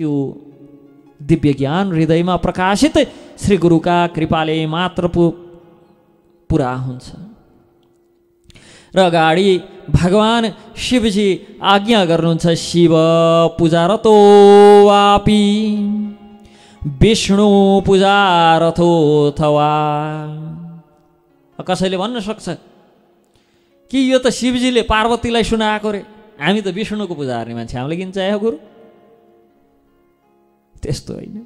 त्यो दिव्य ज्ञान हृदयमा प्रकाशित श्री गुरुका कृपाले मात्र पु पुरा हुन्छ र अगाडि भगवान् शिवजी आज्ञा गर्नुहुन्छ शिव पूजारतो वापी विष्णु थवा कसैले भन्न सक्छ कि यो त शिवजीले पार्वतीलाई सुनाएको रे हामी त विष्णुको पूजा गर्ने मान्छे हामीले किन चाहियो गुरु त्यस्तो होइन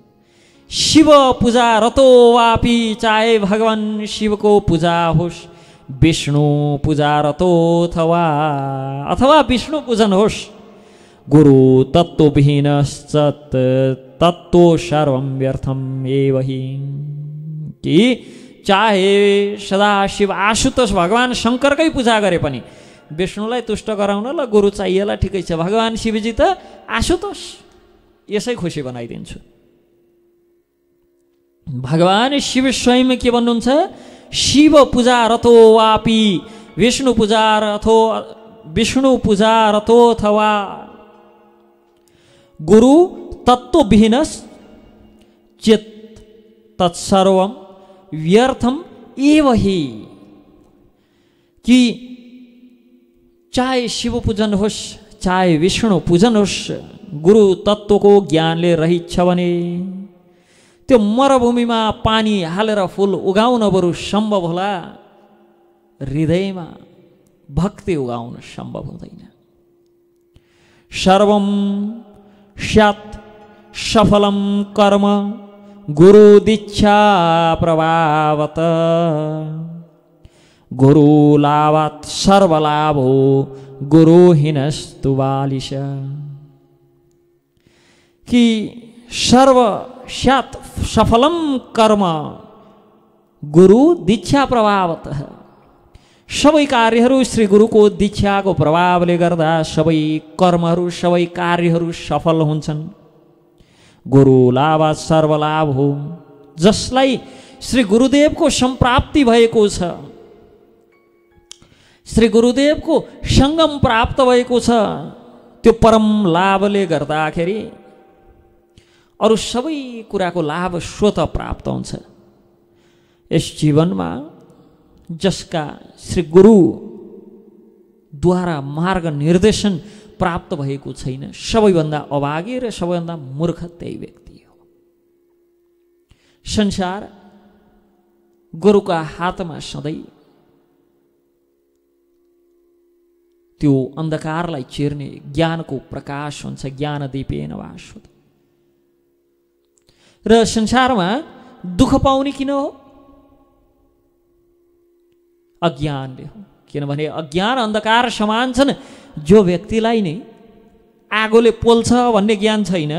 शिव पूजा रतो वापी चाहे भगवान शिवको पूजा होस् विष्णु पूजा रतो अथवा अथवा विष्णु पूजन होस् गुरु तत्त्वविहीनश्च तत्त्व सर्वं व्यर्थम एव हि कि चाहे शिव आशुतोष भगवान् शङ्करकै पूजा गरे पनि विष्णुलाई तुष्ट गराउन ल गुरु चाहिएला ठिकै छ भगवान् शिवजी त आशुतोष यसै खुसी बनाइदिन्छु भगवान् शिव स्वयं के भन्नुहुन्छ शिव पूजा रथो वापी विष्णु पूजा रथो विष्णु पूजा रथो अथवा गुरु तत्त्वविहीन चित तत्सर्व व्यर्थम एव ही कि चाहे शिव पूजन होस् चाहे विष्णु पूजन होस् गुरु तत्त्वको ज्ञानले रहित छ भने त्यो मरभूमिमा पानी हालेर फुल उगाउन बरु सम्भव होला हृदयमा भक्ति उगाउन सम्भव हुँदैन सर्वम स्यात् सफलम कर्म गुरु दीक्षा प्रभावत गुरुलावात् सर्वलाभ हो गुरु बालिश कि सर्व सत सफलम कर्म गुरु दीक्षा प्रभावत सब कार्य श्री गुरु को दीक्षा को प्रभाव गर्दा सब कर्म सब कार्य सफल हो गुरु लाभ सर्वलाभ हो जसलाई श्री गुरुदेव को भएको छ श्री गुरुदेवको सङ्गम प्राप्त भएको छ त्यो परम लाभले गर्दाखेरि अरू सबै कुराको लाभ स्वत प्राप्त हुन्छ यस जीवनमा जसका श्री गुरुद्वारा मार्ग निर्देशन प्राप्त भएको छैन सबैभन्दा अभागी र सबैभन्दा मूर्ख त्यही व्यक्ति हो संसार गुरुका हातमा सधैँ त्यो अन्धकारलाई चिर्ने ज्ञानको प्रकाश हुन्छ ज्ञानदीपेन वाश्वत र संसारमा दुःख पाउने किन हो अज्ञानले हो किनभने अज्ञान अन्धकार समान छन् जो व्यक्तिलाई नै आगोले पोल्छ भन्ने ज्ञान छैन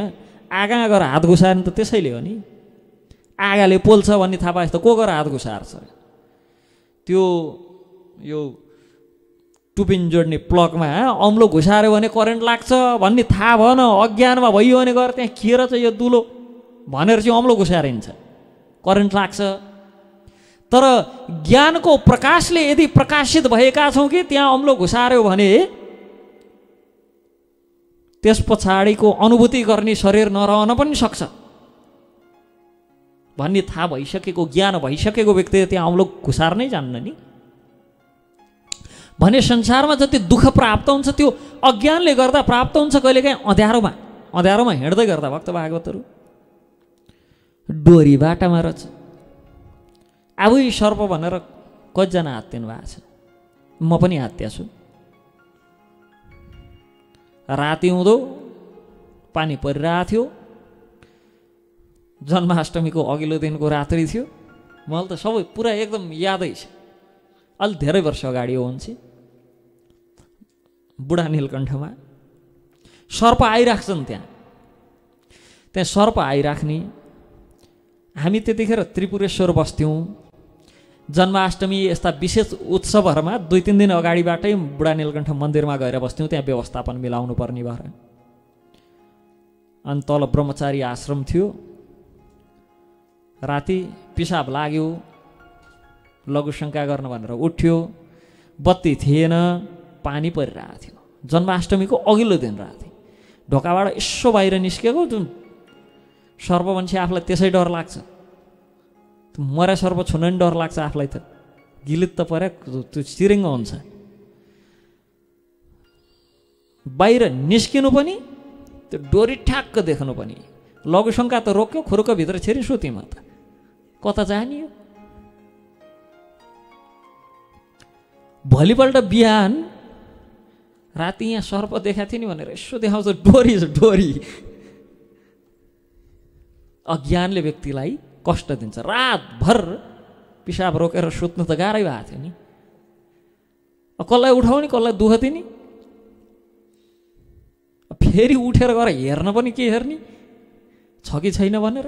आगा गएर हात घुसार्ने त त्यसैले हो नि आगाले पोल्छ भन्ने थाहा पाएपछि त को गएर हात घुसार्छ त्यो यो टुपिन जोड्ने प्लगमा अम्लो घुसाऱ्यो भने करेन्ट लाग्छ भन्ने थाहा भएन अज्ञानमा भइयो भने गएर त्यहाँ खिएर चाहिँ यो दुलो भनेर चाहिँ अम्लो घुसारिन्छ करेन्ट लाग्छ तर ज्ञानको प्रकाशले यदि प्रकाशित भएका छौँ कि त्यहाँ अम्लो घुसाऱ्यो भने त्यस पछाडिको अनुभूति गर्ने शरीर नरहन पनि सक्छ भन्ने थाहा भइसकेको ज्ञान भइसकेको व्यक्तिले त्यहाँ अम्लो घुसार्नै जान्न नि भने संसारमा जति दुःख प्राप्त हुन्छ त्यो अज्ञानले गर्दा प्राप्त हुन्छ कहिलेकाहीँ अँध्यारोमा अँध्यारोमा हिँड्दै गर्दा भक्त भागवतहरू डोरी बाटामा रहेछ आबु सर्प भनेर कतिजना हात्तिनु भएको छ म पनि हात्या छु राति हुँदो पानी परिरहेको थियो जन्माष्टमीको अघिल्लो दिनको रात्रि थियो मलाई त सबै पुरा एकदम यादै छ अलि धेरै वर्ष अगाडि हो हुन्छ बुढा नीलकण्ठमा सर्प आइराख्छन् त्यहाँ त्यहाँ सर्प आइराख्ने हामी त्यतिखेर त्रिपुरेश्वर बस्थ्यौँ जन्माष्टमी यस्ता विशेष उत्सवहरूमा दुई तिन दिन अगाडिबाटै बुढा नीलकण्ठ मन्दिरमा गएर बस्थ्यौँ त्यहाँ व्यवस्थापन मिलाउनु पर्ने भएर अनि तल ब्रह्मचारी आश्रम थियो राति पिसाब लाग्यो लघुशङ्का गर्न भनेर उठ्यो बत्ती थिएन पानी परिरहेको थियो जन्माष्टमीको अघिल्लो दिन रहेको थियो ढोकाबाट यसो बाहिर निस्केको जुन मान्छे आफूलाई त्यसै डर लाग्छ मरा सर्प छुन नि डर लाग्छ आफूलाई त गिलित त पऱ्यो त्यो चिरिङ्गो हुन्छ बाहिर निस्किनु पनि त्यो डोरी ठ्याक्क देख्नु पनि लघुशङ्का त रोक्यो खुरुको भित्र छिरी सुतीमा त कता जानियो भोलिपल्ट बिहान राति यहाँ सर्प देखाएको थियो नि भनेर यसो देखाउँछ डोरी डोरी अज्ञानले व्यक्तिलाई कष्ट दिन्छ रातभर पिसाब रोकेर सुत्नु त गाह्रै भएको थियो नि कसलाई उठाउने कसलाई दुःख दिने फेरि उठेर गएर हेर्न पनि के हेर्ने छ कि छैन भनेर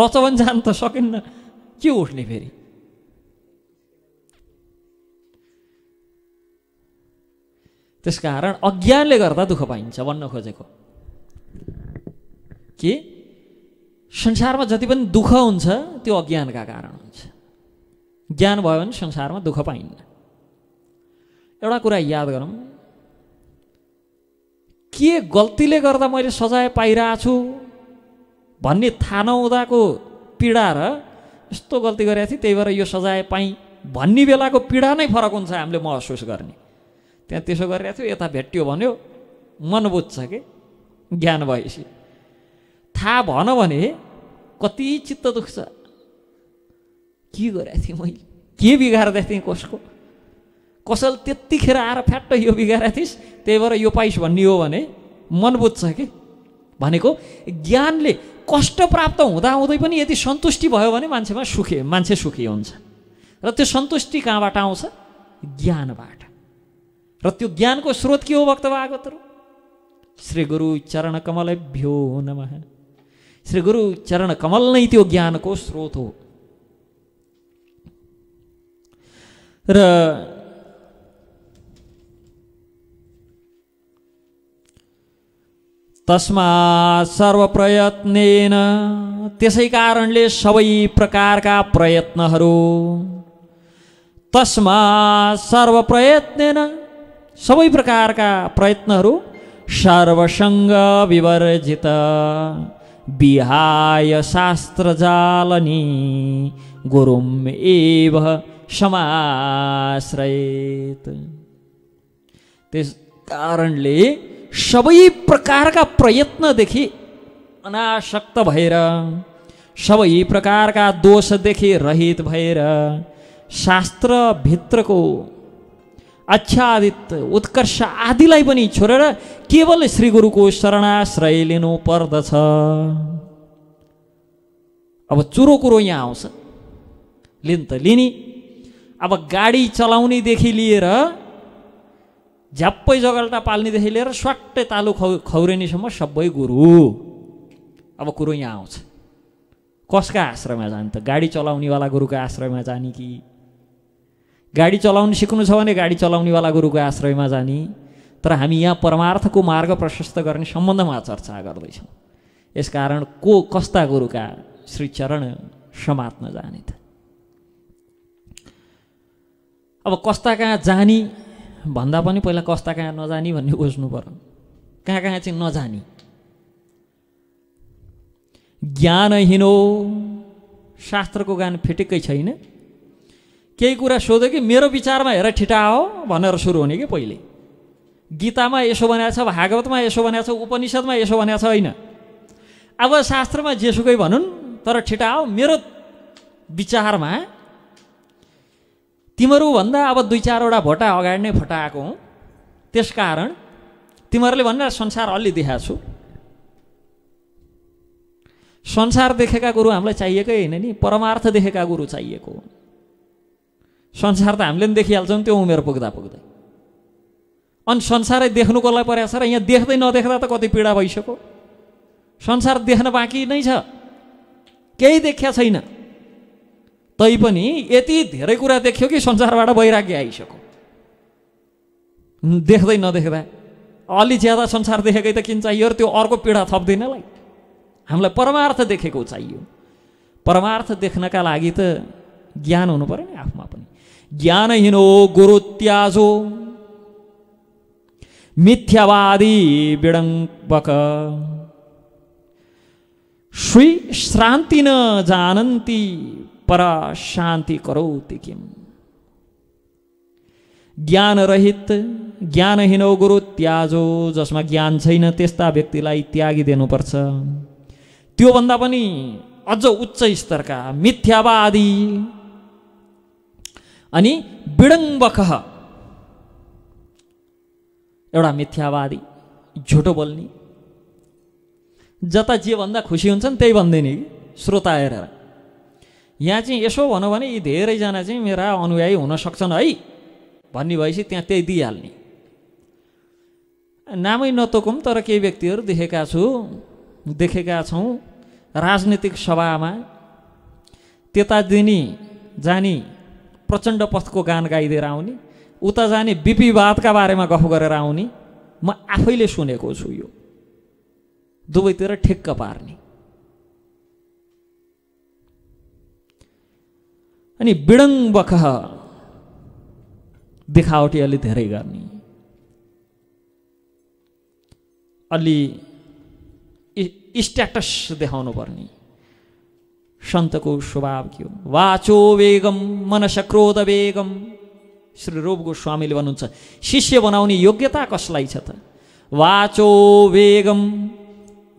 रच पनि जान त सकिन्न के उठ्ने फेरि त्यस कारण अज्ञानले गर्दा दुःख पाइन्छ भन्न खोजेको के संसारमा जति पनि दुःख हुन्छ त्यो अज्ञानका कारण हुन्छ ज्ञान भयो भने संसारमा दुःख पाइन्न एउटा कुरा याद गरौँ के गल्तीले गर्दा मैले सजाय पाइरहेको छु भन्ने थाहा नहुँदाको पीडा र यस्तो गल्ती गरेको थिएँ त्यही भएर यो सजाय पाएँ भन्ने बेलाको पीडा नै फरक हुन्छ हामीले महसुस गर्ने त्यहाँ त्यसो गरिरहेको थियो यता भेट्यो भन्यो मन बुझ्छ कि ज्ञान भएपछि थाहा भन भने कति चित्त दुख्छ के गरेको थिएँ मैले के बिगार्दै थिएँ कसको कसैले त्यतिखेर आएर फ्याट्ट यो बिगारेको थिइस् त्यही भएर यो पाइस् भन्ने हो भने मन बुझ्छ कि भनेको ज्ञानले कष्ट प्राप्त हुँदाहुँदै पनि यदि सन्तुष्टि भयो भने मान्छेमा सुखी मान्छे सुखी हुन्छ र त्यो सन्तुष्टि कहाँबाट आउँछ ज्ञानबाट र त्यो ज्ञानको स्रोत के हो भक्तभागतहरू श्री गुरु चरण कमल नम श्री गुरु चरण कमल नै त्यो ज्ञानको स्रोत हो र तस्मा सर्वप्रयत्नेन त्यसै कारणले सबै प्रकारका प्रयत्नहरू तस्मा सर्वप्रयत्नेन सबै प्रकारका प्रयत्नहरू सर्वसङ्ग विवर्जित विहाय जालनी गुरुम एव समाश्रयत त्यस कारणले सबै प्रकारका प्रयत्नदेखि अनासक्त भएर सबै प्रकारका दोषदेखि रहित भएर शास्त्रभित्रको आच्छादित उत्कर्ष आदिलाई पनि छोडेर केवल श्री गुरुको शरणाश्रय लिनु पर्दछ अब चुरो कुरो यहाँ आउँछ लिन त लिनी अब गाडी चलाउनेदेखि लिएर झ्याप्पै जगल्टा पाल्नेदेखि लिएर स्वाट्टै तालु खौ खौरेनीसम्म सबै गुरु अब कुरो यहाँ आउँछ कसका आश्रयमा जाने त गाडी चलाउनेवाला गुरुको आश्रयमा जाने कि गाडी चलाउनु सिक्नु छ भने गाडी चलाउनेवाला गुरुको आश्रयमा जाने तर हामी यहाँ परमार्थको मार्ग प्रशस्त गर्ने सम्बन्धमा चर्चा गर्दैछौँ यसकारण को कस्ता गुरुका श्री चरण समात्न जाने त अब कस्ता कहाँ जानी भन्दा पनि पहिला कस्ता कहाँ नजानी भन्ने बुझ्नु पर्यो कहाँ कहाँ चाहिँ नजाने ज्ञानहीनो शास्त्रको ज्ञान फिटेकै छैन केही कुरा सोध्यो कि मेरो विचारमा हेर ठिटा हो भनेर सुरु हुने कि पहिले गीतामा यसो भनेको छ भागवतमा यसो भनेको छ उपनिषदमा यसो भनेको छ होइन अब शास्त्रमा जेसुकै भनौँ तर ठिटा हो मेरो विचारमा तिमीहरूभन्दा अब दुई चारवटा भोटा अगाडि नै फटाएको हुँ त्यस कारण तिमीहरूले भनेर संसार अलि देखाएको छु संसार देखेका गुरु हामीलाई चाहिएकै होइन नि परमार्थ देखेका गुरु चाहिएको हो संसार त हामीले पनि देखिहाल्छौँ त्यो उमेर पुग्दा पुग्दै अनि संसारै देख्नुको लागि परेको छ र यहाँ देख्दै नदेख्दा त कति पीडा भइसक्यो संसार देख्न बाँकी नै छ केही देखिया छैन तैपनि यति धेरै कुरा देख्यो कि संसारबाट वैराग्य आइसक्यो देख्दै नदेख्दा अलि ज्यादा संसार देखेकै त किन चाहियो र त्यो अर्को पीडा थप्दैनलाई हामीलाई परमार्थ देखेको चाहियो परमार्थ देख्नका लागि त ज्ञान हुनु पऱ्यो नि आफूमा पनि ज्ञानहीनो ಜ್ಞಾನಹೀನೋ ಗುರುತ್ಯಾಸೋ ಮಿಥ್ಯವಾದಿ ಬಿಡಂಬಕ न ಶ್ರಾಂತಿನ ಜಾನಂತಿ शान्ति ಶಾಂತಿ ज्ञान रहित ज्ञानरहित ज्ञानहीनो गुरु त्याजो जसमा ज्ञान छैन त्यस्ता व्यक्तिलाई त्यागी त्यागिदिनुपर्छ त्योभन्दा पनि अझ उच्च स्तरका मिथ्यावादी अनि विडम्बक एउटा मिथ्यावादी झुटो बोल्ने जता जे भन्दा खुसी हुन्छन् त्यही भन्दैन कि श्रोता हेरेर यहाँ चाहिँ यसो भनौँ भने यी धेरैजना चाहिँ मेरा अनुयायी हुन सक्छन् है भन्ने भएपछि त्यहाँ त्यही दिइहाल्ने नामै नतोकौँ तर केही व्यक्तिहरू देखेका छु देखेका छौँ राजनीतिक सभामा त्यता दिने जानी प्रचण्ड पथको गान गाइदिएर आउने उता जाने विपिवादका बारेमा गफ गरेर आउने म आफैले सुनेको छु यो दुवैतिर ठिक्क पार्ने अनि विडङ्बक देखावटी अलि धेरै गर्ने अलि स्ट्याटस देखाउनु पर्ने सन्तको स्वभाव के हो वाचो वेगम मनस क्रोध वेगम श्री रूप गोस्वामीले भन्नुहुन्छ शिष्य बनाउने योग्यता कसलाई छ त वाचो वेगम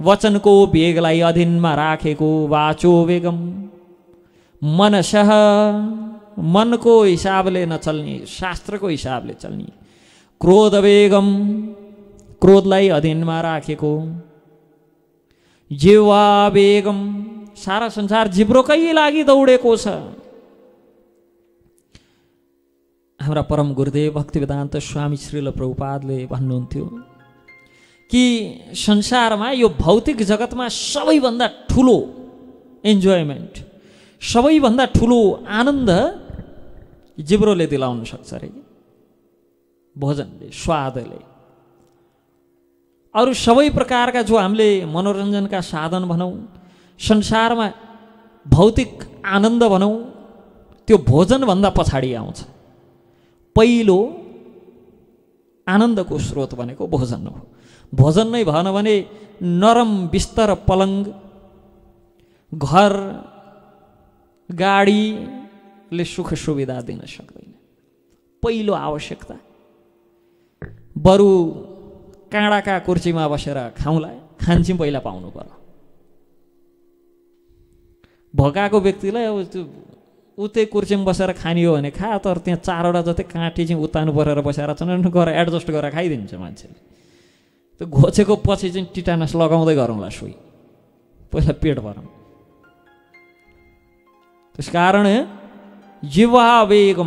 वचनको वेगलाई अधीनमा राखेको वाचो वेगम मनस मनको हिसाबले नचल्ने शास्त्रको हिसाबले चल्ने क्रोध वेगम क्रोधलाई अधीनमा राखेको जीवा वेगम सारा संसार जिब्रोकै लागि दौडेको छ हाम्रा परम गुरुदेव भक्तिवेदान्त स्वामी श्रील प्रभुपादले भन्नुहुन्थ्यो कि संसारमा यो भौतिक जगतमा सबैभन्दा ठुलो इन्जोयमेन्ट सबैभन्दा ठुलो आनन्द जिब्रोले दिलाउन सक्छ अरे भोजनले स्वादले अरू सबै प्रकारका जो हामीले मनोरञ्जनका साधन भनौँ संसारमा भौतिक आनन्द भनौँ त्यो भोजनभन्दा पछाडि आउँछ पहिलो आनन्दको स्रोत भनेको भोजन हो भोजन नै भएन भने नरम बिस्तर पलङ घर गाडीले सुख सुविधा दिन सक्दैन पहिलो आवश्यकता बरु काँडाका कुर्चीमा बसेर खाउँला खान्छौँ पहिला पाउनु पर्यो भगाएको व्यक्तिलाई अब त्यो उतै कुर्सीमा बसेर खाने हो भने खा तर त्यहाँ चारवटा जति काँटी चाहिँ उतानु परेर बसेर चन्द्र गरेर एडजस्ट गरेर खाइदिन्छ मान्छेले त्यो घोचेको पछि चाहिँ टिटानस लगाउँदै गरौँला सुई पहिला पेट भरौँ त्यस कारण जिवावेग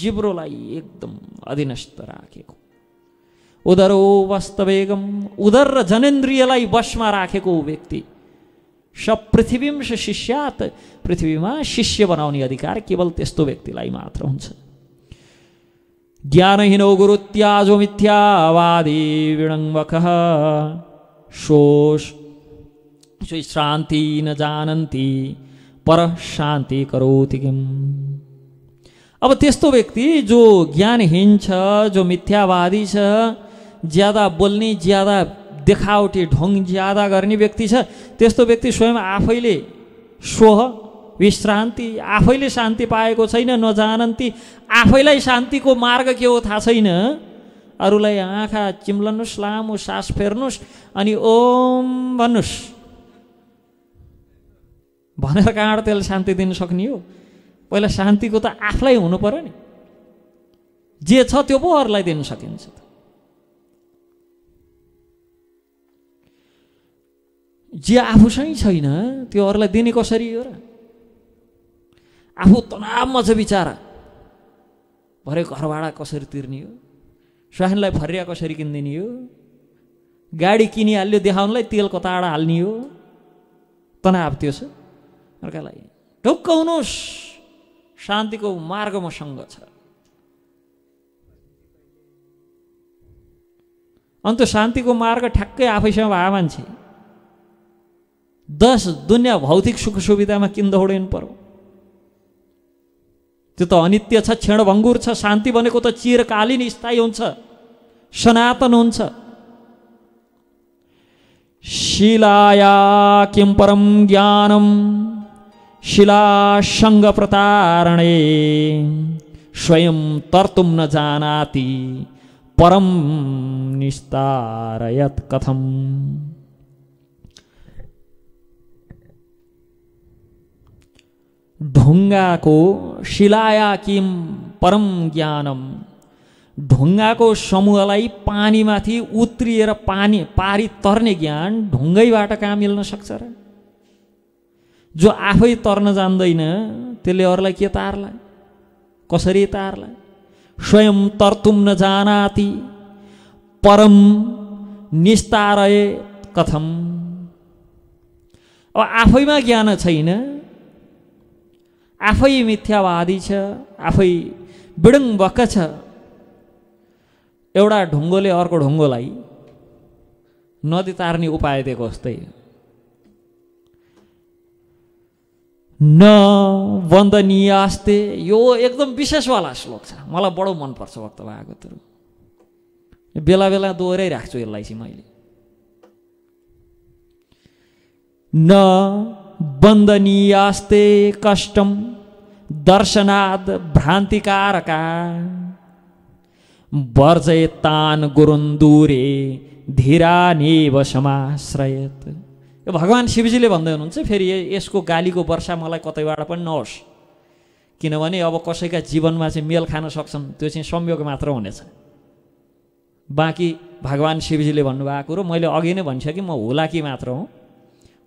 जिब्रोलाई एकदम अधीनस्थ राखेको उदर वस्त वास्तवेगम उदर र जनेन्द्रियलाई वशमा राखेको व्यक्ति सपृथिवींश शिष्यात पृथ्वीमा शिष्य बनाउने अधिकार केवल त्यस्तो व्यक्तिलाई मात्र हुन्छ ज्ञानहीनो गुरु त्याजो मिथ्यावादी विडङ्बक शोष शान्ति न जानन्ति पर शान्ति करोति किम अब त्यस्तो व्यक्ति जो ज्ञानहीन छ जो मिथ्यावादी छ ज्यादा बोल्ने ज्यादा देखावटी ढोङ ज्यादा गर्ने व्यक्ति छ त्यस्तो व्यक्ति स्वयं आफैले सोह विश्रान्ति आफैले शान्ति पाएको छैन नजानन्ती आफैलाई शान्तिको मार्ग के हो थाहा छैन अरूलाई आँखा चिम्लनुहोस् लामो सास फेर्नुहोस् अनि ओम भन्नुहोस् भनेर कहाँबाट त्यसलाई शान्ति दिन सक्ने हो पहिला शान्तिको त आफूलाई हुनु पऱ्यो नि जे छ त्यो पो अरूलाई दिन सकिन्छ त जे आफूसँगै छैन त्यो अरूलाई दिने कसरी हो र आफू तनावमा छ बिचरा भरे घर भाडा कसरी तिर्ने हो स्वास्नीलाई फरिया कसरी किनिदिने हो गाडी किनिहाल्यो देखाउनलाई तेल कताबाट हाल्ने हो तनाव त्यो छ अर्कालाई ढुक्क हुनुहोस् शान्तिको मार्ग मसँग छ अन्त शान्तिको मार्ग ठ्याक्कै आफैसँग भए मान्छे दस दुनियाँ भौतिक सुख सुविधामा किन दौडिनु पर्यो त्यो त अनित्य छ क्षणभङ्गुर छ शान्ति भनेको त चिरकालीन स्थायी हुन्छ सनातन हुन्छ शिलाया किम परम ज्ञानम शिलासङ्ग प्रतारणे स्वयं तर्तुम न जानाति परम निस्तारयत कथम ढुङ्गाको शिलाया किम परम ज्ञानम ढुङ्गाको समूहलाई पानीमाथि उत्रिएर पानी पारी तर्ने ज्ञान ढुङ्गैबाट कहाँ मिल्न सक्छ र जो आफै तर्न जान्दैन त्यसले अरूलाई के तार्ला कसरी तार्ला स्वयं तर्तुम नजानाति परम निस्तारय कथम अब आफैमा ज्ञान छैन आफै मिथ्यावादी छ आफै भक्क छ एउटा ढुङ्गोले अर्को ढुङ्गोलाई नदी तार्ने उपाय दिएको जस्तै न वन्दनीय आस्ते यो एकदम विशेषवाला श्लोक छ मलाई बडो मनपर्छ भक्त बहादुर बेला बेला दोहोऱ्याइराख्छु यसलाई चाहिँ मैले न वन्दनीयास्ते कष्टम दर्शनाद भ्रान्तिकारका वर्जय तान गुरुन्दुरे धीरानेव समाश्रयत यो भगवान् शिवजीले भन्दै हुनुहुन्छ फेरि यसको गालीको वर्षा मलाई कतैबाट पनि नहोस् किनभने अब कसैका जीवनमा चाहिँ मेल खान सक्छन् त्यो चाहिँ संयोग मात्र हुनेछ बाँकी भगवान् शिवजीले भन्नुभएको कुरो मैले अघि नै भनिसकेँ म हुलाकी मात्र हुँ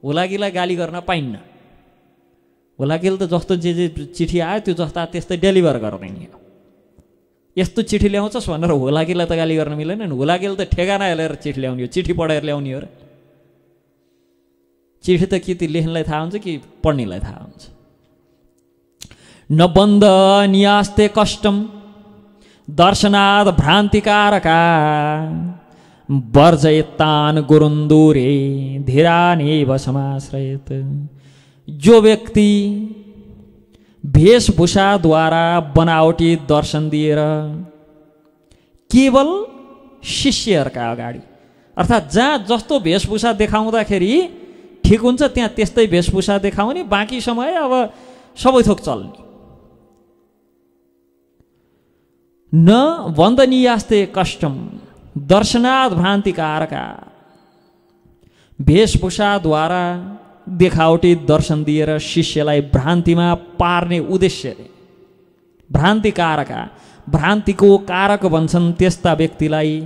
होलाकीलाई गाली गर्न पाइन्न होलागीले त जस्तो जे जे चिठी आयो त्यो जस्ता त्यस्तै डेलिभर गर्दैन यस्तो चिठी ल्याउँछस् भनेर होलाकीलाई त गाली गर्न मिलेन नि होलाकीले त ठेगाना हेलेर चिठी ल्याउने हो चिठी पढेर ल्याउने हो र चिठी त के ती लेख्नलाई थाहा हुन्छ कि पढ्नेलाई थाहा हुन्छ नबन्ध नियास्ते कष्टम दर्शनाद भ्रान्तिकारका वर्जयतान गुरुन्दुरे धीरानेव समाश्रयत जो व्यक्ति वेशभूषाद्वारा बनावटी दर्शन दिएर केवल शिष्यहरूका अगाडि अर्थात् जहाँ जस्तो वेशभूषा देखाउँदाखेरि ठिक हुन्छ त्यहाँ त्यस्तै वेशभूषा देखाउने बाँकी समय अब सबै थोक चल्ने न वन्दनीयास्ते कष्टम दर्शनाद भ्रान्तिकारका वेशभूषाद्वारा देखावटी दर्शन दिएर शिष्यलाई भ्रान्तिमा पार्ने उद्देश्यले भ्रान्तिकारका भ्रान्तिको कारक भन्छन् त्यस्ता व्यक्तिलाई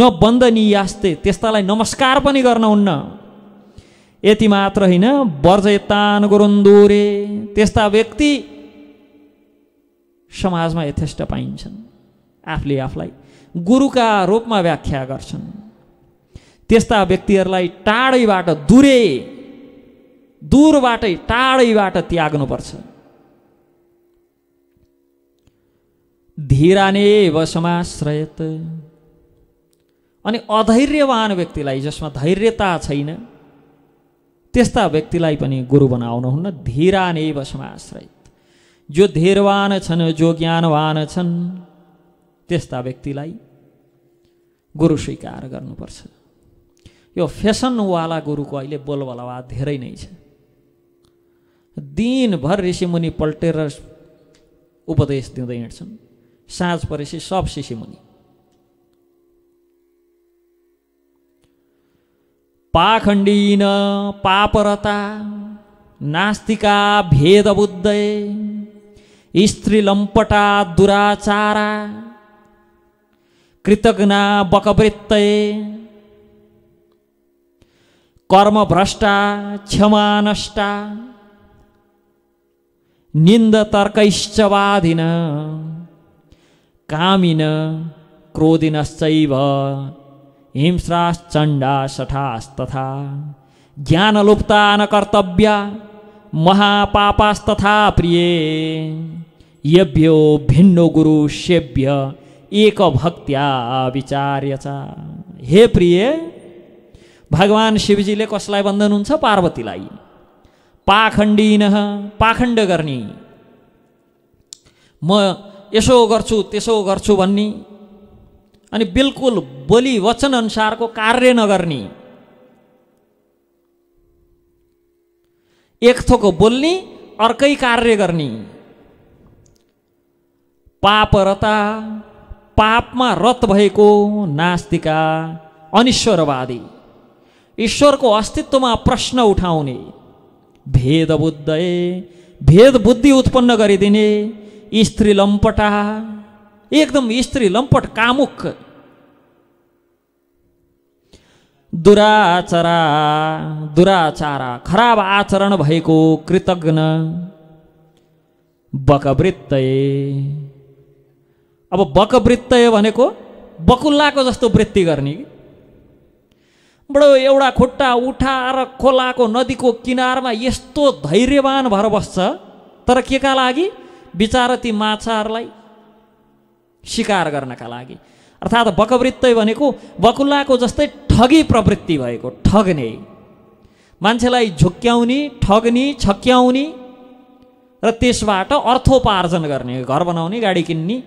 नबन्दनीयास्ते त्यस्तालाई नमस्कार पनि गर्न हुन्न यति मात्र होइन वर्जयतान गुरुन्दोरे त्यस्ता व्यक्ति समाजमा यथेष्ट पाइन्छन् आफूले आफूलाई गुरुका रूपमा व्याख्या गर्छन् त्यस्ता व्यक्तिहरूलाई टाढैबाट दुरे दूरबाटै टाढैबाट त्याग्नुपर्छ धीराने वसमाश्रयत अनि अधैर्यवान व्यक्तिलाई जसमा धैर्यता छैन त्यस्ता व्यक्तिलाई पनि गुरु बनाउनुहुन्न धीराने वसमाश्रयत जो धीरवान छन् जो ज्ञानवान छन् त्यस्ता व्यक्तिलाई गुरु स्वीकार गर्नुपर्छ यो फेसनवाला गुरुको अहिले बोलबलावा धेरै नै छ दिनभर ऋषिमुनि पल्टेर उपदेश दिँदै हिँड्छन् साँझ परेपछि सब शिशिमुनि पाखण्डीन पापरता नास्तिका भेदबुद्धे स्त्री लम्पटा दुराचारा कृतज्ञा बकवृत्तय कर्मभ्रष्टा नष्टा निन्द तर्कैश्चवाधिन कामिन क्रोधिनश्चैव हिंस्राश्चण्डा सठास्तथा ज्ञानलुप्ता न कर्तव्या महापापास्तथा प्रिये यभ्यो भिन्नो गुरु सेभ्य एक भक्त्या विचार्य हे प्रिय भगवान् शिवजीले कसलाई हुन्छ पार्वतीलाई पाखण्डिन पाखण्ड गर्ने म यसो गर्छु त्यसो गर्छु भन्ने अनि बिल्कुल बोली वचन अनुसारको कार्य नगर्ने एक थोक बोल्ने अर्कै कार्य गर्ने पापरता पापमा रत भएको नास्तिका अनिश्वरवादी ईश्वरको अस्तित्वमा प्रश्न उठाउने भेद बुद्ध भेद बुद्धि उत्पन्न गरिदिने स्त्री लम्पटा एकदम स्त्री लम्पट कामुक दुराचरा दुराचारा खराब आचरण भएको कृतज्ञ बकवृत्तय अब बकवृत्त भनेको बकुल्लाको जस्तो वृत्ति गर्ने कि बडो एउटा खुट्टा उठाएर खोलाको नदीको किनारमा यस्तो धैर्यवान भएर बस्छ तर के का लागि विचार ती माछाहरूलाई शिकार गर्नका लागि अर्थात् बकवृत्तै भनेको बकुल्लाको जस्तै ठगी प्रवृत्ति भएको ठग्ने मान्छेलाई झुक्क्याउने ठग्ने छक्क्याउने र त्यसबाट अर्थोपार्जन गर्ने घर बनाउने गाडी किन्ने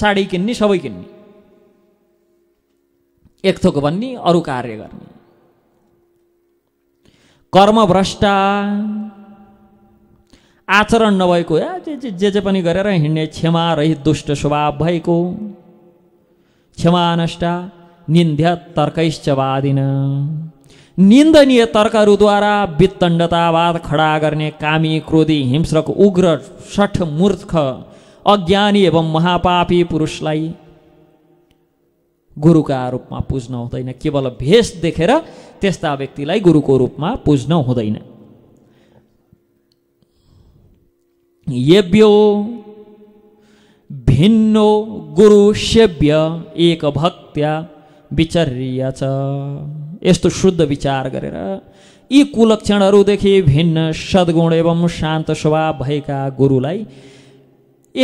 साडी किन्ने सबै किन्ने एक थोक भन्ने अरू कार्य गर्ने कर्मभ्रष्टा आचरण नभएको या जे जे जे पनि गरेर हिँड्ने क्षमा रहित दुष्ट स्वभाव भएको क्षमा नष्टा निन्द्य तर्कैश्चवादिन निन्दनीय तर्कहरूद्वारा वित्तण्डतावाद खडा गर्ने कामी क्रोधी हिंस्रक उग्र सठ मूर्ख अज्ञानी एवं महापापी पुरुषलाई गुरुका रूपमा पुज्न हुँदैन केवल भेष देखेर त्यस्ता व्यक्तिलाई गुरुको रूपमा पुज्न हुँदैन यव्यो भिन्नो गुरु सेव्य एक भक्त्या विचर्य छ यस्तो शुद्ध विचार गरेर यी कुलक्षणहरूदेखि भिन्न सद्गुण एवं शान्त स्वभाव भएका गुरुलाई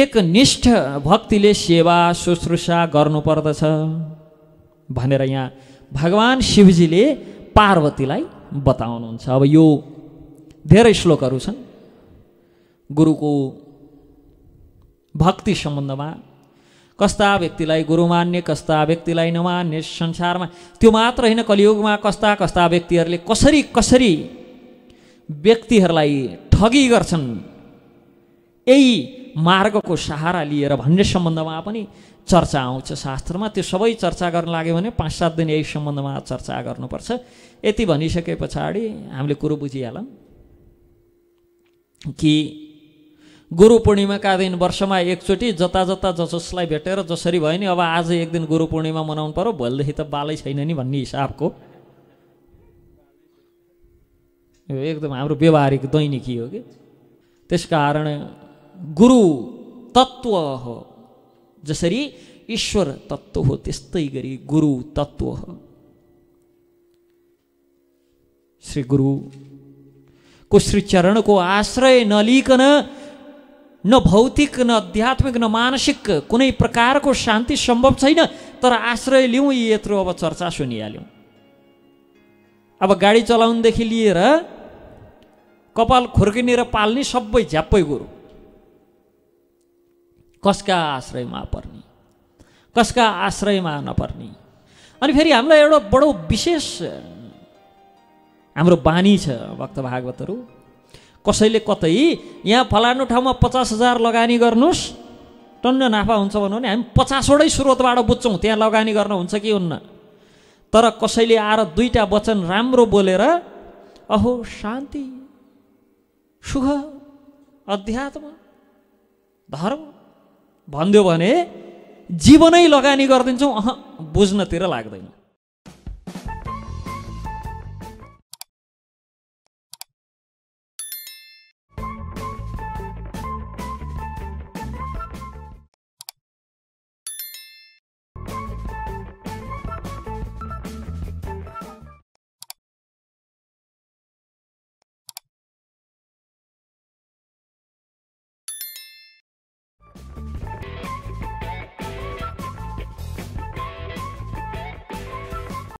एक निष्ठ भक्तिले सेवा शुश्रूषा गर्नुपर्दछ भनेर यहाँ भगवान् शिवजीले पार्वतीलाई बताउनुहुन्छ अब यो धेरै श्लोकहरू छन् गुरुको भक्ति सम्बन्धमा कस्ता व्यक्तिलाई गुरु मान्ने कस्ता व्यक्तिलाई नमान्ने संसारमा त्यो मात्र होइन कलियुगमा कस्ता कस्ता व्यक्तिहरूले कसरी कसरी व्यक्तिहरूलाई ठगी गर्छन् यही मार्गको सहारा लिएर भन्ने सम्बन्धमा पनि चर्चा आउँछ शास्त्रमा त्यो सबै चर्चा गर्न लाग्यो भने पाँच सात दिन यही सम्बन्धमा चर्चा गर्नुपर्छ यति भनिसके पछाडि हामीले कुरो बुझिहालौँ कि गुरु पूर्णिमाका दिन वर्षमा एकचोटि जता जता जसलाई भेटेर जसरी भयो नि अब आज एक दिन गुरु पूर्णिमा मनाउनु पर्यो भोलिदेखि त बालै छैन नि भन्ने हिसाबको यो एकदम हाम्रो व्यवहारिक दैनिकी हो कि त्यस कारण गुरु तत्त्व हो जसरी ईश्वर तत्त्व हो त्यस्तै गरी गुरु तत्त्व हो श्री गुरुको श्री चरणको आश्रय नलिकन न भौतिक न आध्यात्मिक न मानसिक कुनै प्रकारको शान्ति सम्भव छैन तर आश्रय लिउँ यत्रो अब चर्चा सुनिहाल्यौँ अब गाडी चलाउनुदेखि लिएर कपाल खुर्किने र पाल्ने सबै झ्याप्पै गुरु कसका आश्रयमा पर्ने कसका आश्रयमा नपर्ने अनि फेरि हामीलाई एउटा बडो विशेष हाम्रो बानी छ भक्त भागवतहरू कसैले कतै यहाँ फलानु ठाउँमा पचास हजार लगानी गर्नुहोस् टन्न नाफा हुन्छ भनौँ भने हामी पचासवटै स्रोतबाट बुझ्छौँ त्यहाँ लगानी गर्न हुन्छ कि हुन्न तर कसैले आएर दुईवटा वचन राम्रो बोलेर अहो शान्ति सुख अध्यात्म धर्म भनिदियो भने जीवनै लगानी गरिदिन्छौँ अह बुझ्नतिर लाग्दैन